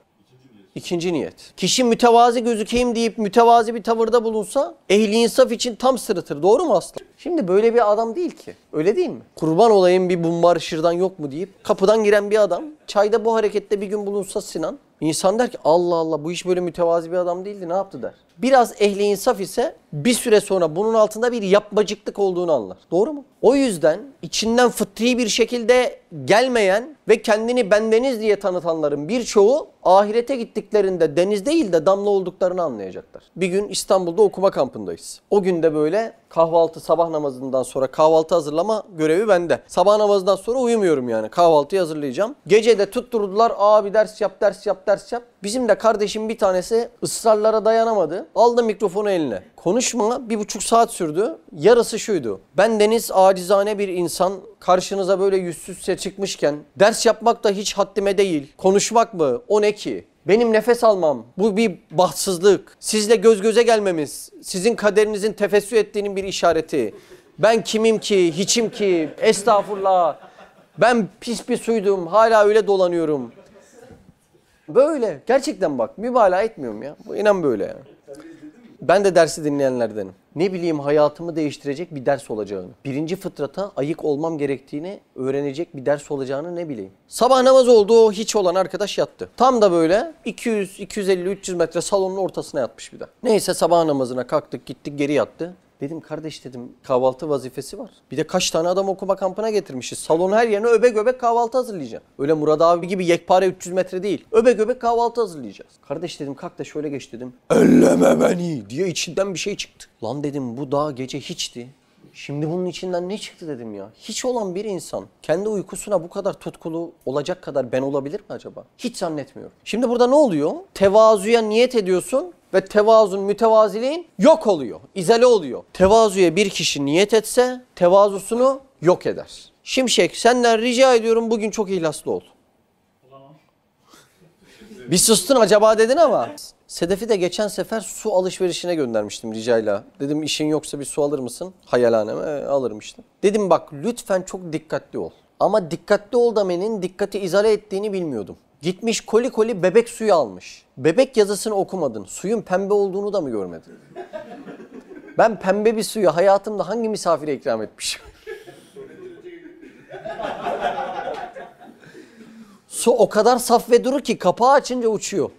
İkinci niyet. Kişi mütevazi gözükeyim deyip mütevazi bir tavırda bulunsa ehli insaf için tam sırıtır. Doğru mu aslan? Şimdi böyle bir adam değil ki. Öyle değil mi? Kurban olayım bir bumbar şırdan yok mu deyip kapıdan giren bir adam. Çayda bu harekette bir gün bulunsa Sinan İnsan der ki Allah Allah bu iş böyle mütevazi bir adam değildi ne yaptı der. Biraz ehli insaf ise bir süre sonra bunun altında bir yapmacıklık olduğunu anlar. Doğru mu? O yüzden içinden fıtri bir şekilde gelmeyen ve kendini bendeniz diye tanıtanların birçoğu ahirete gittiklerinde deniz değil de damla olduklarını anlayacaklar. Bir gün İstanbul'da okuma kampındayız. O gün de böyle kahvaltı sabah namazından sonra kahvaltı hazırlama görevi bende. Sabah namazından sonra uyumuyorum yani kahvaltıyı hazırlayacağım. Gece de tutturdular abi ders yap ders yap ders yap. Bizim de kardeşim bir tanesi ısrarlara dayanamadı. Aldı mikrofonu eline. Konuşma bir buçuk saat sürdü. Yarısı şuydu. Ben Deniz acizane bir insan. Karşınıza böyle yüzsüzse çıkmışken ders yapmak da hiç haddime değil. Konuşmak mı? O ne ki? Benim nefes almam, bu bir bahtsızlık. Sizle göz göze gelmemiz, sizin kaderinizin tefessü ettiğinin bir işareti. Ben kimim ki, hiçim ki, estağfurullah. Ben pis bir suydum, hala öyle dolanıyorum. Böyle, gerçekten bak mübalağa etmiyorum ya. Bu inan böyle ya. Ben de dersi dinleyenlerdenim. Ne bileyim hayatımı değiştirecek bir ders olacağını, birinci fıtrata ayık olmam gerektiğini öğrenecek bir ders olacağını ne bileyim. Sabah namaz oldu o hiç olan arkadaş yattı. Tam da böyle 200, 250, 300 metre salonun ortasına yatmış bir de. Neyse sabah namazına kalktık gittik geri yattı. Dedim kardeş dedim kahvaltı vazifesi var. Bir de kaç tane adam okuma kampına getirmişiz. Salon her yerine öbe göbek kahvaltı hazırlayacağım. Öyle Murat abi gibi yekpare 300 metre değil. Öbe göbek kahvaltı hazırlayacağız. Kardeş dedim kalk da şöyle geç dedim. Elleme beni diye içinden bir şey çıktı. Lan dedim bu daha gece hiçti. Şimdi bunun içinden ne çıktı dedim ya. Hiç olan bir insan kendi uykusuna bu kadar tutkulu olacak kadar ben olabilir mi acaba? Hiç zannetmiyorum. Şimdi burada ne oluyor? Tevazuya niyet ediyorsun ve tevazun mütevaziliğin yok oluyor, izale oluyor. Tevazuya bir kişi niyet etse tevazusunu yok eder. Şimşek senden rica ediyorum bugün çok ihlaslı ol. Bir sustun acaba dedin ama. Sedef'i de geçen sefer su alışverişine göndermiştim ricayla. Dedim işin yoksa bir su alır mısın? Hayalaneme e, alırım işte. Dedim bak lütfen çok dikkatli ol. Ama dikkatli ol demenin dikkati izale ettiğini bilmiyordum. Gitmiş koli koli bebek suyu almış. Bebek yazısını okumadın. Suyun pembe olduğunu da mı görmedin? Ben pembe bir suyu hayatımda hangi misafire ikram etmişim? su o kadar saf ve duru ki kapağı açınca uçuyor.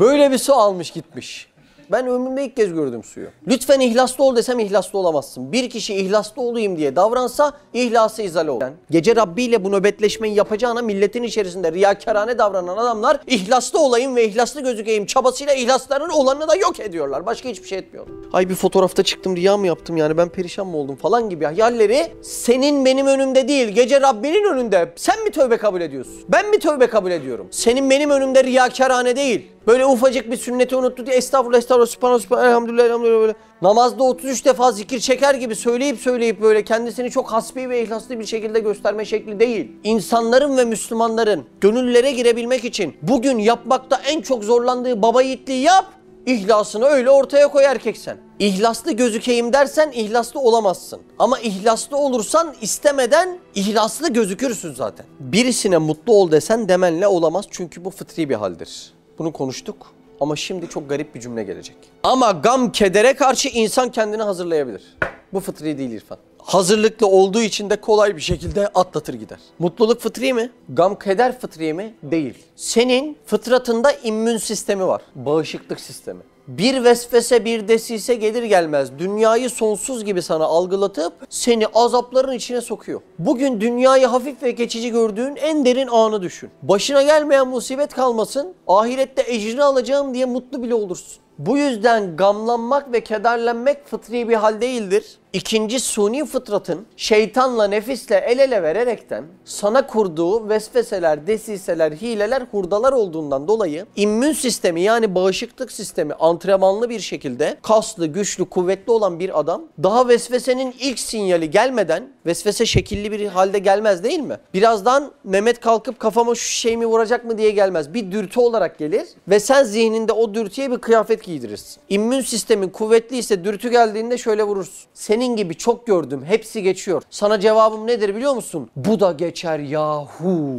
Böyle bir su almış gitmiş. Ben ömrümde ilk kez gördüm suyu. Lütfen ihlaslı ol desem ihlaslı olamazsın. Bir kişi ihlaslı olayım diye davransa ihlası izale olur. Yani gece Rabbi ile bu nöbetleşmeyi yapacağına milletin içerisinde riyakarane davranan adamlar ihlaslı olayım ve ihlaslı gözükeyim çabasıyla ihlasların olanını da yok ediyorlar. Başka hiçbir şey etmiyorlar. Ay bir fotoğrafta çıktım riya mı yaptım yani ben perişan mı oldum falan gibi hayalleri senin benim önümde değil gece Rabbinin önünde. Sen mi tövbe kabul ediyorsun? Ben mi tövbe kabul ediyorum? Senin benim önümde riyakarane değil. Böyle ufacık bir sünneti unuttu diye estağfurullah estağfurullah subhanallah subhanallah elhamdülillah elhamdülillah böyle. Namazda 33 defa zikir çeker gibi söyleyip söyleyip böyle kendisini çok hasbi ve ihlaslı bir şekilde gösterme şekli değil. İnsanların ve Müslümanların gönüllere girebilmek için bugün yapmakta en çok zorlandığı baba yiğitliği yap. İhlasını öyle ortaya koy erkeksen. İhlaslı gözükeyim dersen ihlaslı olamazsın. Ama ihlaslı olursan istemeden ihlaslı gözükürsün zaten. Birisine mutlu ol desen demenle olamaz çünkü bu fıtri bir haldir bunu konuştuk ama şimdi çok garip bir cümle gelecek. Ama gam kedere karşı insan kendini hazırlayabilir. Bu fıtri değil İrfan. Hazırlıklı olduğu için de kolay bir şekilde atlatır gider. Mutluluk fıtri mi? Gam keder fıtri mi? Değil. Senin fıtratında immün sistemi var. Bağışıklık sistemi bir vesvese bir desise gelir gelmez dünyayı sonsuz gibi sana algılatıp seni azapların içine sokuyor. Bugün dünyayı hafif ve geçici gördüğün en derin anı düşün. Başına gelmeyen musibet kalmasın, ahirette ecrini alacağım diye mutlu bile olursun. Bu yüzden gamlanmak ve kederlenmek fıtri bir hal değildir. İkinci suni fıtratın şeytanla nefisle el ele vererekten sana kurduğu vesveseler, desiseler, hileler, hurdalar olduğundan dolayı immün sistemi yani bağışıklık sistemi antrenmanlı bir şekilde kaslı, güçlü, kuvvetli olan bir adam daha vesvesenin ilk sinyali gelmeden vesvese şekilli bir halde gelmez değil mi? Birazdan Mehmet kalkıp kafama şu şey mi vuracak mı diye gelmez. Bir dürtü olarak gelir ve sen zihninde o dürtüye bir kıyafet giydirirsin. İmmün sistemin kuvvetli ise dürtü geldiğinde şöyle vurursun. Senin senin gibi çok gördüm. Hepsi geçiyor. Sana cevabım nedir biliyor musun? Bu da geçer yahu.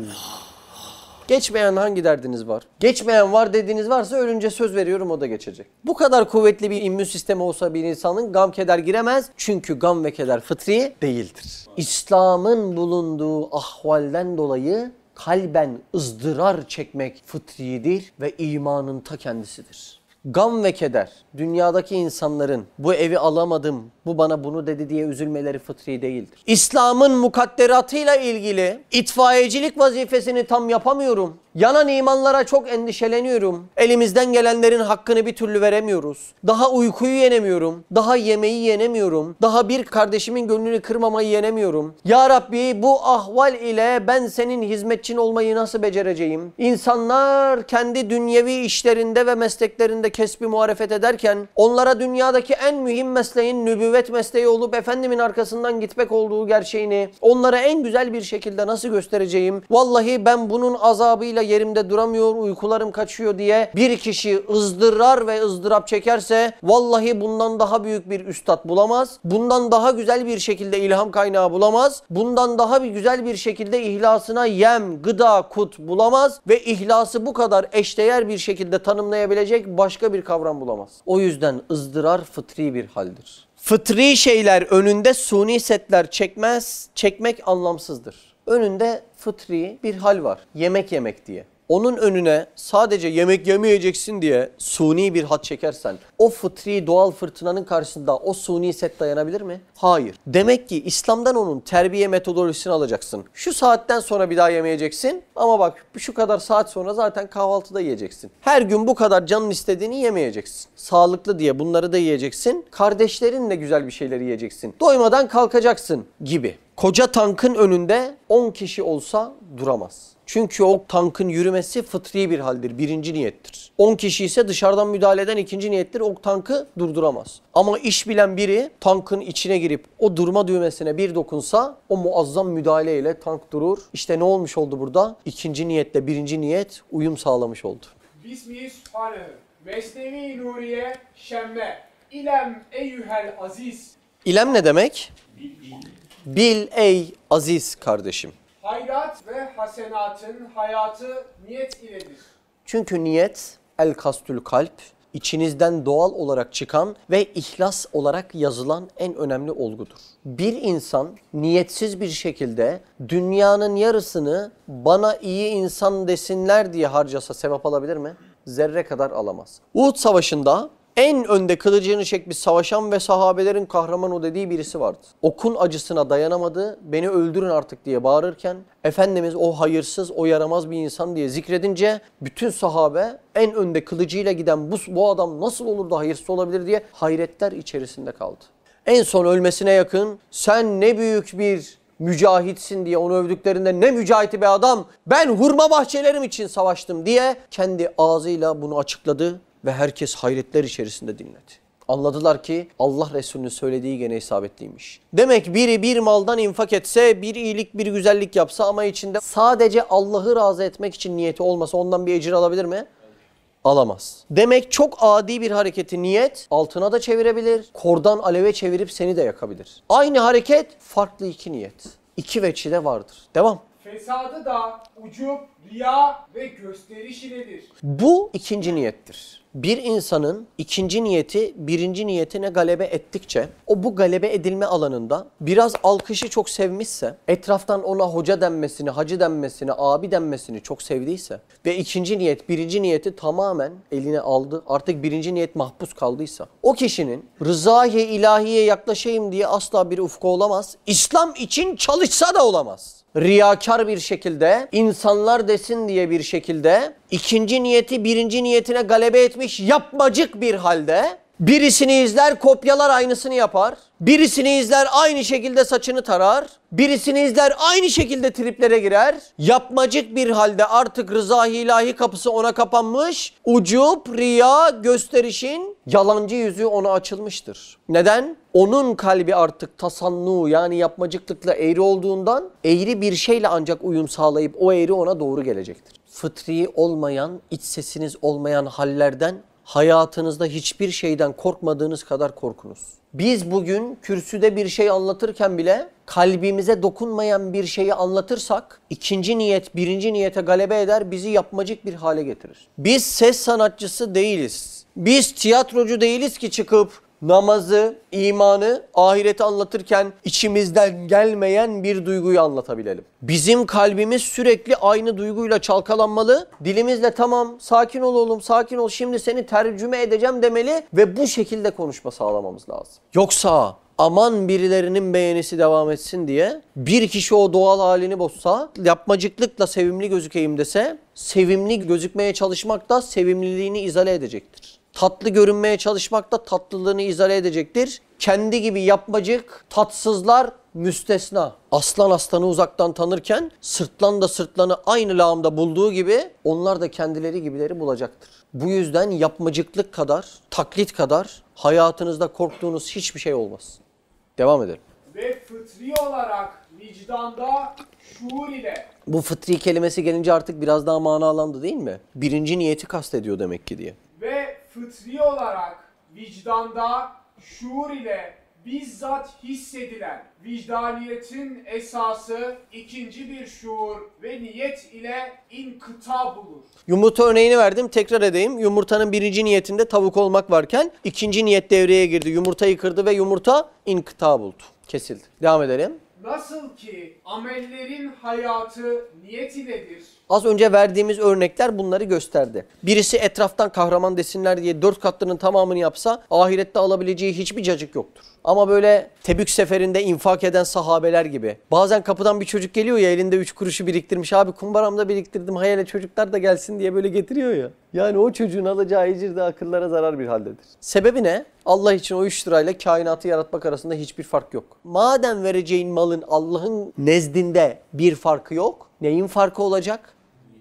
Geçmeyen hangi derdiniz var? Geçmeyen var dediğiniz varsa ölünce söz veriyorum o da geçecek. Bu kadar kuvvetli bir immün sistemi olsa bir insanın gam keder giremez. Çünkü gam ve keder fıtri değildir. İslam'ın bulunduğu ahvalden dolayı kalben ızdırar çekmek fıtridir ve imanın ta kendisidir. Gam ve keder dünyadaki insanların bu evi alamadım, bu bana bunu dedi diye üzülmeleri fıtri değildir. İslam'ın mukadderatıyla ilgili itfaiyecilik vazifesini tam yapamıyorum. Yanan imanlara çok endişeleniyorum. Elimizden gelenlerin hakkını bir türlü veremiyoruz. Daha uykuyu yenemiyorum. Daha yemeği yenemiyorum. Daha bir kardeşimin gönlünü kırmamayı yenemiyorum. Ya Rabbi bu ahval ile ben senin hizmetçin olmayı nasıl becereceğim? İnsanlar kendi dünyevi işlerinde ve mesleklerinde kesbi muharefet ederken onlara dünyadaki en mühim mesleğin nübüvvet nübüvvet mesleği olup Efendimin arkasından gitmek olduğu gerçeğini onlara en güzel bir şekilde nasıl göstereceğim? Vallahi ben bunun azabıyla yerimde duramıyor, uykularım kaçıyor diye bir kişi ızdırar ve ızdırap çekerse vallahi bundan daha büyük bir üstad bulamaz. Bundan daha güzel bir şekilde ilham kaynağı bulamaz. Bundan daha bir güzel bir şekilde ihlasına yem, gıda, kut bulamaz ve ihlası bu kadar eşdeğer bir şekilde tanımlayabilecek başka bir kavram bulamaz. O yüzden ızdırar fıtri bir haldir fıtri şeyler önünde suni setler çekmez, çekmek anlamsızdır. Önünde fıtri bir hal var. Yemek yemek diye onun önüne sadece yemek yemeyeceksin diye suni bir hat çekersen o fıtri doğal fırtınanın karşısında o suni set dayanabilir mi? Hayır. Demek ki İslam'dan onun terbiye metodolojisini alacaksın. Şu saatten sonra bir daha yemeyeceksin ama bak şu kadar saat sonra zaten kahvaltıda yiyeceksin. Her gün bu kadar canın istediğini yemeyeceksin. Sağlıklı diye bunları da yiyeceksin. Kardeşlerinle güzel bir şeyler yiyeceksin. Doymadan kalkacaksın gibi koca tankın önünde 10 kişi olsa duramaz. Çünkü o tankın yürümesi fıtri bir haldir, birinci niyettir. 10 kişi ise dışarıdan müdahale eden ikinci niyettir, o tankı durduramaz. Ama iş bilen biri tankın içine girip o durma düğmesine bir dokunsa o muazzam müdahaleyle tank durur. İşte ne olmuş oldu burada? İkinci niyetle birinci niyet uyum sağlamış oldu. Bismillahirrahmanirrahim. Mesnevi Nuriye Şemme. İlem eyyühel aziz. İlem ne demek? Bil ey aziz kardeşim. Hayrat ve hasenatın hayatı niyet iledir. Çünkü niyet el kastül kalp içinizden doğal olarak çıkan ve ihlas olarak yazılan en önemli olgudur. Bir insan niyetsiz bir şekilde dünyanın yarısını bana iyi insan desinler diye harcasa sevap alabilir mi? Zerre kadar alamaz. Uhud Savaşı'nda en önde kılıcını çekmiş savaşan ve sahabelerin kahramanı dediği birisi vardı. Okun acısına dayanamadı, beni öldürün artık diye bağırırken Efendimiz o hayırsız, o yaramaz bir insan diye zikredince bütün sahabe en önde kılıcıyla giden bu, bu adam nasıl olur da hayırsız olabilir diye hayretler içerisinde kaldı. En son ölmesine yakın sen ne büyük bir mücahitsin diye onu övdüklerinde ne mücahiti be adam ben hurma bahçelerim için savaştım diye kendi ağzıyla bunu açıkladı ve herkes hayretler içerisinde dinledi. Anladılar ki Allah Resulü'nün söylediği gene isabetliymiş. Demek biri bir maldan infak etse, bir iyilik bir güzellik yapsa ama içinde sadece Allah'ı razı etmek için niyeti olmasa ondan bir ecir alabilir mi? alamaz. Demek çok adi bir hareketi niyet altına da çevirebilir. Kordan aleve çevirip seni de yakabilir. Aynı hareket farklı iki niyet. İki veçide vardır. Devam fesadı da ucup, riya ve gösteriş iledir. Bu ikinci niyettir. Bir insanın ikinci niyeti birinci niyetine galebe ettikçe o bu galebe edilme alanında biraz alkışı çok sevmişse, etraftan ona hoca denmesini, hacı denmesini, abi denmesini çok sevdiyse ve ikinci niyet birinci niyeti tamamen eline aldı artık birinci niyet mahpus kaldıysa o kişinin rızayı ilahiye yaklaşayım diye asla bir ufku olamaz. İslam için çalışsa da olamaz riyakar bir şekilde, insanlar desin diye bir şekilde, ikinci niyeti birinci niyetine galebe etmiş yapmacık bir halde Birisini izler kopyalar aynısını yapar. Birisini izler aynı şekilde saçını tarar. Birisini izler aynı şekilde triplere girer. Yapmacık bir halde artık rıza ilahi kapısı ona kapanmış. Ucup, riya, gösterişin yalancı yüzü ona açılmıştır. Neden? Onun kalbi artık tasannu yani yapmacıklıkla eğri olduğundan eğri bir şeyle ancak uyum sağlayıp o eğri ona doğru gelecektir. Fıtri olmayan, iç sesiniz olmayan hallerden hayatınızda hiçbir şeyden korkmadığınız kadar korkunuz. Biz bugün kürsüde bir şey anlatırken bile kalbimize dokunmayan bir şeyi anlatırsak ikinci niyet birinci niyete galebe eder bizi yapmacık bir hale getirir. Biz ses sanatçısı değiliz. Biz tiyatrocu değiliz ki çıkıp namazı, imanı ahireti anlatırken içimizden gelmeyen bir duyguyu anlatabilelim. Bizim kalbimiz sürekli aynı duyguyla çalkalanmalı. Dilimizle tamam sakin ol oğlum sakin ol şimdi seni tercüme edeceğim demeli ve bu şekilde konuşma sağlamamız lazım. Yoksa aman birilerinin beğenisi devam etsin diye bir kişi o doğal halini bozsa, yapmacıklıkla sevimli gözükeyim dese, sevimli gözükmeye çalışmak da sevimliliğini izale edecektir tatlı görünmeye çalışmak da tatlılığını izale edecektir. Kendi gibi yapmacık, tatsızlar müstesna. Aslan aslanı uzaktan tanırken sırtlan da sırtlanı aynı lağımda bulduğu gibi onlar da kendileri gibileri bulacaktır. Bu yüzden yapmacıklık kadar, taklit kadar hayatınızda korktuğunuz hiçbir şey olmaz. Devam edelim. Ve fıtri olarak vicdanda şuur ile. Bu fıtri kelimesi gelince artık biraz daha manalandı değil mi? Birinci niyeti kastediyor demek ki diye fıtri olarak vicdanda şuur ile bizzat hissedilen vicdaniyetin esası ikinci bir şuur ve niyet ile inkıta bulur. Yumurta örneğini verdim tekrar edeyim. Yumurtanın birinci niyetinde tavuk olmak varken ikinci niyet devreye girdi. Yumurtayı kırdı ve yumurta inkıta buldu. Kesildi. Devam edelim. Nasıl ki amellerin hayatı niyet iledir. Az önce verdiğimiz örnekler bunları gösterdi. Birisi etraftan kahraman desinler diye dört katlının tamamını yapsa ahirette alabileceği hiçbir cacık yoktur. Ama böyle Tebük seferinde infak eden sahabeler gibi. Bazen kapıdan bir çocuk geliyor ya elinde üç kuruşu biriktirmiş. Abi kumbaramda biriktirdim hayale çocuklar da gelsin diye böyle getiriyor ya. Yani o çocuğun alacağı ecir de akıllara zarar bir haldedir. Sebebi ne? Allah için o 3 lirayla kainatı yaratmak arasında hiçbir fark yok. Madem vereceğin malın Allah'ın nezdinde bir farkı yok, neyin farkı olacak?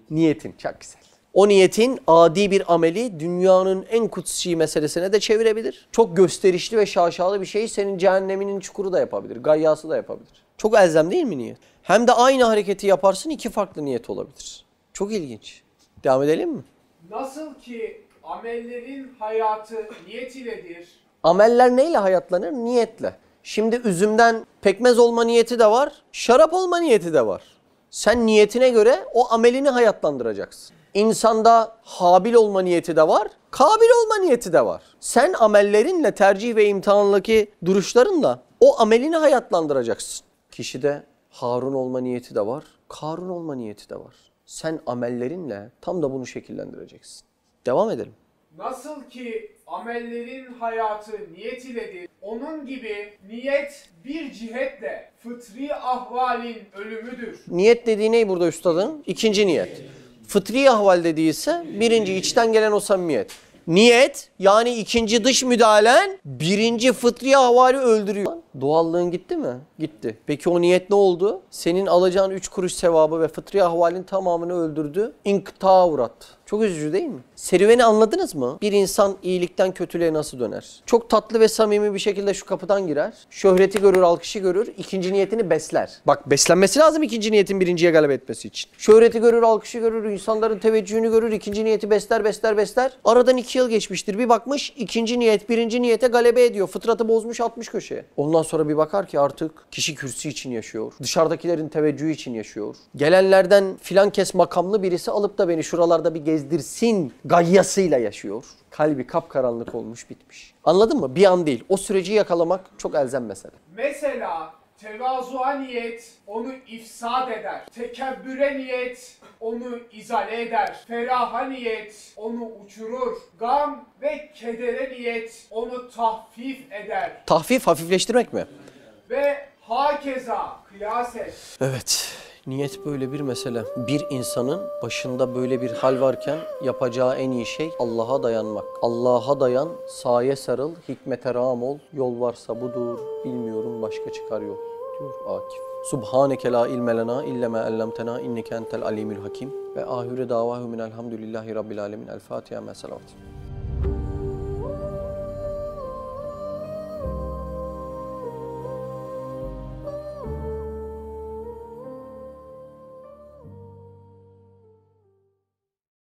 Niyetin. Çok güzel. O niyetin adi bir ameli dünyanın en kutsi meselesine de çevirebilir. Çok gösterişli ve şaşalı bir şey senin cehenneminin çukuru da yapabilir, gayyası da yapabilir. Çok elzem değil mi niyet? Hem de aynı hareketi yaparsın iki farklı niyet olabilir. Çok ilginç. Devam edelim mi? Nasıl ki amellerin hayatı niyet iledir, Ameller neyle hayatlanır? Niyetle. Şimdi üzümden pekmez olma niyeti de var, şarap olma niyeti de var. Sen niyetine göre o amelini hayatlandıracaksın. İnsanda habil olma niyeti de var, kabil olma niyeti de var. Sen amellerinle, tercih ve imtihandaki duruşlarınla o amelini hayatlandıracaksın. Kişide Harun olma niyeti de var, Karun olma niyeti de var. Sen amellerinle tam da bunu şekillendireceksin. Devam edelim. Nasıl ki amellerin hayatı niyet iledir, onun gibi niyet bir cihetle fıtri ahvalin ölümüdür. Niyet dediği ne burada üstadın? İkinci niyet. Fıtri ahval dediyse birinci içten gelen o samimiyet. Niyet yani ikinci dış müdahalen birinci fıtri ahvali öldürüyor. Doğallığın gitti mi? gitti. Peki o niyet ne oldu? Senin alacağın 3 kuruş sevabı ve fıtri ahvalin tamamını öldürdü. İnkıta uğrattı. Çok üzücü değil mi? Serüveni anladınız mı? Bir insan iyilikten kötülüğe nasıl döner? Çok tatlı ve samimi bir şekilde şu kapıdan girer. Şöhreti görür, alkışı görür. ikinci niyetini besler. Bak beslenmesi lazım ikinci niyetin birinciye galip etmesi için. Şöhreti görür, alkışı görür, insanların teveccühünü görür. ikinci niyeti besler, besler, besler. Aradan iki yıl geçmiştir. Bir bakmış ikinci niyet birinci niyete galebe ediyor. Fıtratı bozmuş atmış köşeye. Ondan sonra bir bakar ki artık Kişi kürsü için yaşıyor. Dışarıdakilerin teveccühü için yaşıyor. Gelenlerden filan kes makamlı birisi alıp da beni şuralarda bir gezdirsin gayyasıyla yaşıyor. Kalbi kapkaranlık olmuş bitmiş. Anladın mı? Bir an değil. O süreci yakalamak çok elzem mesele. Mesela Tevazuğa niyet onu ifsad eder. Tekebbüre niyet onu izale eder. Feraha niyet onu uçurur. Gam ve kedere niyet onu tahfif eder. Tahfif, hafifleştirmek mi? Ve hakeza kıyas et. Evet. Niyet böyle bir mesele. Bir insanın başında böyle bir hal varken yapacağı en iyi şey Allah'a dayanmak. Allah'a dayan, saye sarıl, hikmete ram ol. Yol varsa budur, bilmiyorum başka çıkar yok diyor Akif. Subhaneke la ilme lena illa ma allamtena inneke entel alimul hakim ve ahire davahu min elhamdülillahi rabbil alamin. El Fatiha meselavatı.